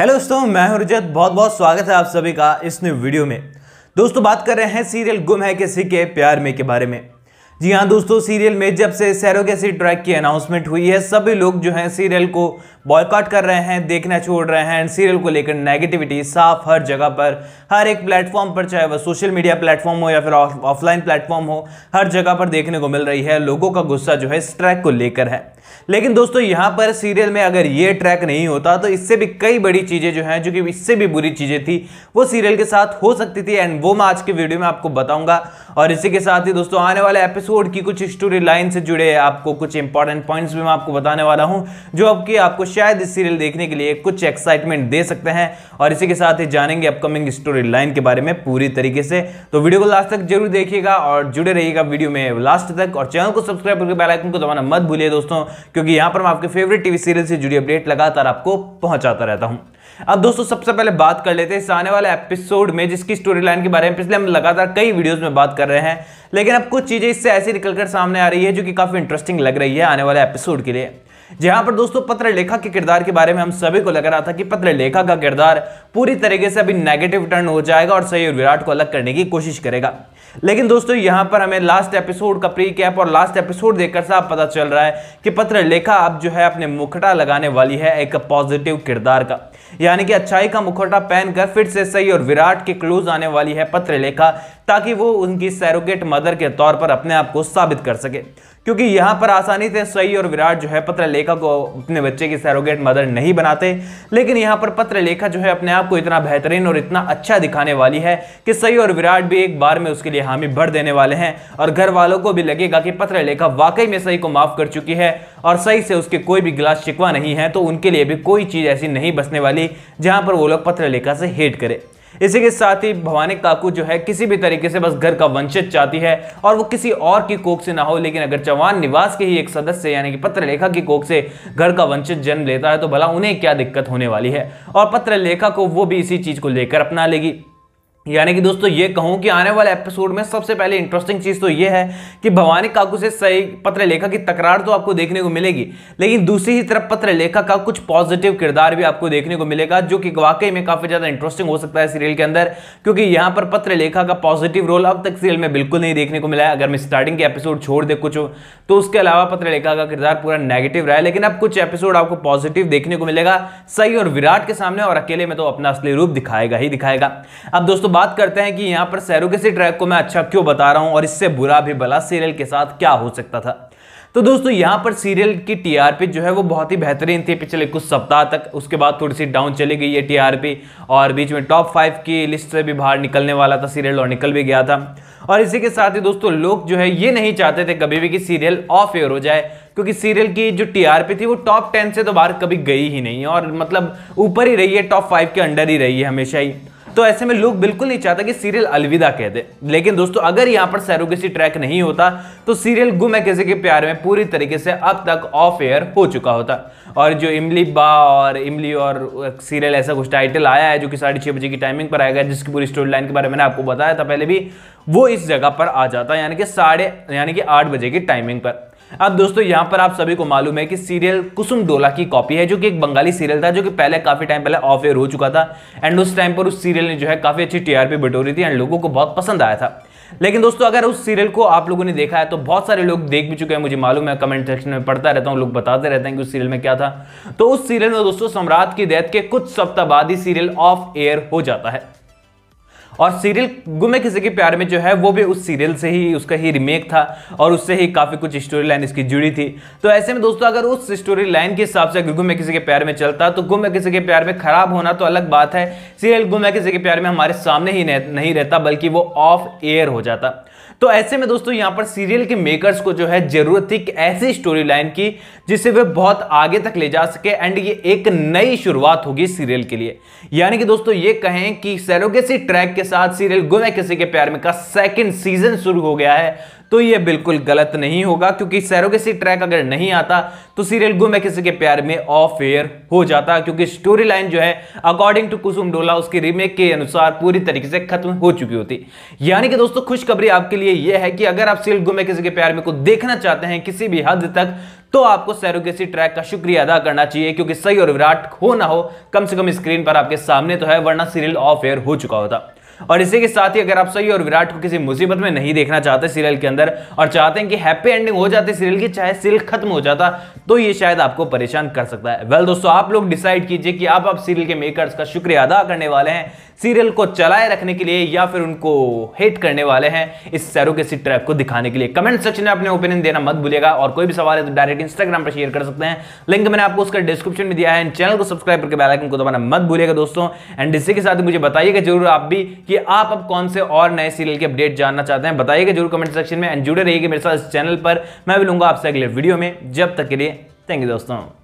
hello दोस्तों मैं हूं रजत बहुत बहुत स्वागत है आप सभी का इस न्यू वीडियो में दोस्तों बात कर रहे हैं सीरियल गुम है किसी के प्यार में के बारे में जी हाँ दोस्तों सीरियल में जब से सैरोगेसी ट्रैक की अनाउंसमेंट हुई है सभी लोग जो हैं सीरियल को बॉयकॉट कर रहे हैं देखना छोड़ रहे हैं एंड सीरियल को लेकर नेगेटिविटी साफ हर जगह पर हर एक प्लेटफॉर्म पर चाहे वह सोशल मीडिया प्लेटफॉर्म हो या फिर ऑफलाइन प्लेटफॉर्म हो हर जगह पर देखने को मिल रही है लोगों का गुस्सा जो है इस ट्रैक को लेकर है लेकिन दोस्तों यहाँ पर सीरियल में अगर ये ट्रैक नहीं होता तो इससे भी कई बड़ी चीज़ें जो हैं जो कि इससे भी बुरी चीज़ें थी वो सीरियल के साथ हो सकती थी एंड वो मैं आज के वीडियो में आपको बताऊँगा और इसी के साथ ही दोस्तों आने वाले एपिसोड की कुछ स्टोरी लाइन से जुड़े आपको कुछ इंपॉर्टेंट पॉइंट्स भी मैं आपको बताने वाला हूँ जो आपके आपको शायद इस सीरियल देखने के लिए कुछ एक्साइटमेंट दे सकते हैं और इसी के साथ ही जानेंगे अपकमिंग स्टोरी लाइन के बारे में पूरी तरीके से तो वीडियो को लास्ट तक जरूर देखिएगा और जुड़े रहिएगा वीडियो में लास्ट तक और चैनल को सब्सक्राइब करके बेलाइकन को दबाना मत भूलिए दोस्तों क्योंकि यहाँ पर मैं आपके फेवरेट टीवी सीरियल से जुड़ी अपडेट लगातार आपको पहुंचाता रहता हूँ अब दोस्तों सबसे पहले बात कर लेते हैं इस आने वाले एपिसोड में जिसकी स्टोरी लाइन के बारे में पिछले हम लगातार कई वीडियोज में बात कर रहे हैं लेकिन अब कुछ चीज़ें इससे ऐसी निकलकर सामने आ रही है जो कि काफ़ी इंटरेस्टिंग लग रही है आने वाले एपिसोड के लिए जहां पर दोस्तों पत्र लेखा के किरदार के बारे में हम सभी को लग रहा था कि पत्र लेखा का किरदार पूरी तरीके से अभी नेगेटिव टर्न हो जाएगा और सही और विराट को अलग करने की कोशिश करेगा लेकिन दोस्तों यहां पर हमें लास्ट एपिसोड का प्री कैप और लास्ट एपिसोड देखकर साफ पता चल रहा है कि पत्र लेखा अब जो है अपने मुखटा लगाने वाली है एक पॉजिटिव किरदार का यानी कि अच्छाई का मुखटा पहनकर फिर से सही और विराट के क्लोज आने वाली है पत्र लेखा ताकि वो उनकी सैरोगेट मदर के तौर पर अपने आप को साबित कर सके क्योंकि यहाँ पर आसानी से सई और विराट जो है पत्र लेखा को अपने बच्चे की सैरोगेट मदर नहीं बनाते लेकिन यहाँ पर पत्र लेखा जो है अपने आप को इतना बेहतरीन और इतना अच्छा दिखाने वाली है कि सई और विराट भी एक बार में उसके लिए हामी भर देने वाले हैं और घर वालों को भी लगेगा कि पत्र लेखा वाकई में सई को माफ़ कर चुकी है और सही से उसके कोई भी गिलास शिकवा नहीं है तो उनके लिए भी कोई चीज़ ऐसी नहीं बसने वाली जहाँ पर वो लोग पत्र लेखा से हेट करें इसी के साथ ही भवानी काकू जो है किसी भी तरीके से बस घर का वंचित चाहती है और वो किसी और की कोख से ना हो लेकिन अगर चौहान निवास के ही एक सदस्य यानी कि पत्रलेखा की कोख से घर का वंचित जन्म लेता है तो भला उन्हें क्या दिक्कत होने वाली है और पत्रलेखा को वो भी इसी चीज को लेकर अपना लेगी यानी कि दोस्तों ये कहूं कि आने वाले एपिसोड में सबसे पहले इंटरेस्टिंग चीज़ तो ये है कि भवानी काकू से सही पत्र लेखा की तकरार तो आपको देखने को मिलेगी लेकिन दूसरी ही तरफ पत्र लेखा का कुछ पॉजिटिव किरदार भी आपको देखने को मिलेगा जो कि वाकई में काफ़ी ज़्यादा इंटरेस्टिंग हो सकता है सीरियल के अंदर क्योंकि यहां पर पत्र लेखा का पॉजिटिव रोल अब तक सीरियल में बिल्कुल नहीं देखने को मिला है अगर मैं स्टार्टिंग के एपिसोड छोड़ दे कुछ तो उसके अलावा पत्र लेखा का किरदार पूरा नेगेटिव रहा है लेकिन अब कुछ एपिसोड आपको पॉजिटिव देखने को मिलेगा सही और विराट के सामने और अकेले में तो अपना असली रूप दिखाएगा ही दिखाएगा अब दोस्तों बात करते हैं कि यहां पर सैरोगेसी ट्रैक को मैं अच्छा क्यों बता रहा हूं और इससे बुरा भी भला सीरियल के साथ क्या हो सकता था तो दोस्तों यहाँ पर सीरियल की टीआरपी जो है वो बहुत ही बेहतरीन थी पिछले कुछ सप्ताह तक उसके बाद थोड़ी सी डाउन चली गई है टीआरपी और बीच में टॉप फाइव की लिस्ट से भी बाहर निकलने वाला था सीरियल और निकल भी गया था और इसी के साथ ही दोस्तों लोग जो है ये नहीं चाहते थे कभी भी कि सीरियल ऑफ एयर हो जाए क्योंकि सीरियल की जो टीआरपी थी वो टॉप टेन से तो बाहर कभी गई ही नहीं और मतलब ऊपर ही रही है टॉप फाइव के अंडर ही रही है हमेशा ही तो ऐसे में लोग बिल्कुल नहीं चाहता कि सीरियल अलविदा कह दे लेकिन दोस्तों अगर यहाँ पर सैरोगेसी ट्रैक नहीं होता तो सीरियल गुम है किसी के प्यार में पूरी तरीके से अब तक ऑफ एयर हो चुका होता और जो इमली बा और इमली और सीरियल ऐसा कुछ टाइटल आया है जो कि साढ़े छह बजे की टाइमिंग पर आएगा जिसकी पूरी स्टोरी लाइन के बारे में आपको बताया था पहले भी वो इस जगह पर आ जाता है यानी कि साढ़े यानी कि आठ बजे की टाइमिंग पर अब दोस्तों यहां पर आप सभी को मालूम है कि सीरियल कुसुम डोला की कॉपी है जो कि एक बंगाली सीरियल था जो कि पहले काफी टाइम पहले ऑफ एयर हो चुका था एंड उस टाइम पर उस सीरियल ने जो है काफी अच्छी टीआरपी बटोरी थी एंड लोगों को बहुत पसंद आया था लेकिन दोस्तों अगर उस सीरियल को आप लोगों ने देखा है तो बहुत सारे लोग देख भी चुके हैं मुझे मालूम है कमेंट सेक्शन में पढ़ता रहता हूँ लोग बताते रहते हैं कि उस सीरियल में क्या था तो उस सीरियल में दोस्तों सम्राट की डेथ के कुछ सप्ताह बाद ही सीरियल ऑफ एयर हो जाता है और सीरियल गुमे किसी के प्यार में जो है वो भी उस सीरियल से ही उसका ही रिमेक था और उससे ही काफ़ी कुछ स्टोरी लाइन इसकी जुड़ी थी तो ऐसे में दोस्तों अगर उस स्टोरी लाइन के हिसाब से अगर गुमे किसी के प्यार में चलता तो गुमे किसी के प्यार में खराब होना तो अलग बात है सीरियल गुमे किसी के प्यार में हमारे सामने ही नहीं रहता बल्कि वो ऑफ एयर हो जाता तो ऐसे में दोस्तों यहां पर सीरियल के मेकर्स को जो है जरूरत थी ऐसी स्टोरी लाइन की जिसे वे बहुत आगे तक ले जा सके एंड ये एक नई शुरुआत होगी सीरियल के लिए यानी कि दोस्तों ये कहें कि सैरोगेसी ट्रैक के साथ सीरियल गुमे किसी के प्यार में का सेकेंड सीजन शुरू हो गया है तो ये बिल्कुल गलत नहीं होगा क्योंकि सैरोगेसी ट्रैक अगर नहीं आता तो सीरियल गुम है किसी के प्यार में ऑफ एयर हो जाता क्योंकि स्टोरी लाइन जो है अकॉर्डिंग टू कुसुम डोला उसके रीमेक के अनुसार पूरी तरीके से खत्म हो चुकी होती यानी कि दोस्तों खुशखबरी आपके लिए यह है कि अगर आप सीरियल गुम है किसी के प्यार में को देखना चाहते हैं किसी भी हद तक तो आपको सैरोगेसी ट्रैक का शुक्रिया अदा करना चाहिए क्योंकि सही और विराट हो ना हो कम से कम स्क्रीन पर आपके सामने तो है वरना सीरियल ऑफ एयर हो चुका होता और इसी के साथ ही अगर आप सही और विराट को किसी मुसीबत में नहीं देखना चाहते सीरियल के अंदर और चाहते हैं कि हैप्पी एंडिंग हो जाती सीरियल की चाहे सीरियल खत्म हो जाता तो ये शायद आपको परेशान कर सकता है वेल दोस्तों आप लोग डिसाइड कीजिए कि आप आप सीरियल के मेकर्स का शुक्रिया अदा करने वाले हैं सीरियल को चलाए रखने के लिए या फिर उनको हेट करने वाले हैं इस सैरोगेसी ट्रैप को दिखाने के लिए कमेंट सेक्शन में अपने ओपिनियन देना मत भूलिएगा और कोई भी सवाल है तो डायरेक्ट इंस्टाग्राम पर शेयर कर सकते हैं लिंक मैंने आपको उसका डिस्क्रिप्शन में दिया है चैनल को सब्सक्राइब करके बैलाइकन को दबाना मत भूलिएगा दोस्तों एंड इसी के साथ मुझे बताइएगा जरूर आप भी कि आप अब कौन से और नए सीरियल के अपडेट जानना चाहते हैं बताइएगा जरूर कमेंट सेक्शन में एंड जुड़े रहिएगा मेरे साथ इस चैनल पर मैं भी लूंगा आपसे अगले वीडियो में जब तक के लिए थैंक यू दोस्तों